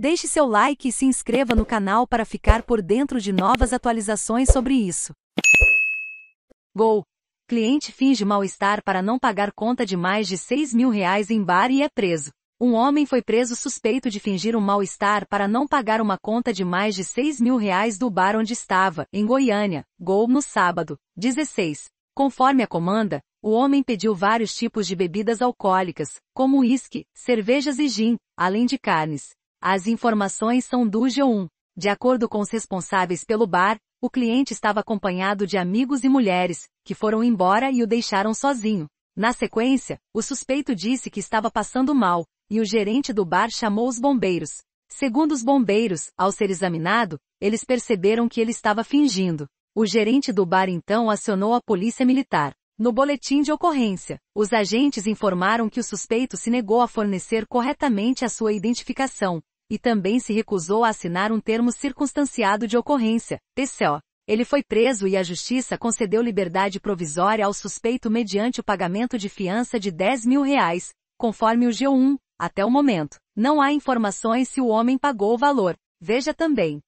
Deixe seu like e se inscreva no canal para ficar por dentro de novas atualizações sobre isso. Gol. Cliente finge mal-estar para não pagar conta de mais de 6 mil reais em bar e é preso. Um homem foi preso suspeito de fingir um mal-estar para não pagar uma conta de mais de 6 mil reais do bar onde estava, em Goiânia, Gol no sábado, 16. Conforme a comanda, o homem pediu vários tipos de bebidas alcoólicas, como uísque, cervejas e gin, além de carnes. As informações são do G1. De acordo com os responsáveis pelo bar, o cliente estava acompanhado de amigos e mulheres, que foram embora e o deixaram sozinho. Na sequência, o suspeito disse que estava passando mal, e o gerente do bar chamou os bombeiros. Segundo os bombeiros, ao ser examinado, eles perceberam que ele estava fingindo. O gerente do bar então acionou a polícia militar. No boletim de ocorrência, os agentes informaram que o suspeito se negou a fornecer corretamente a sua identificação, e também se recusou a assinar um termo circunstanciado de ocorrência, TCO. Ele foi preso e a justiça concedeu liberdade provisória ao suspeito mediante o pagamento de fiança de 10 mil reais, conforme o G1, até o momento. Não há informações se o homem pagou o valor. Veja também.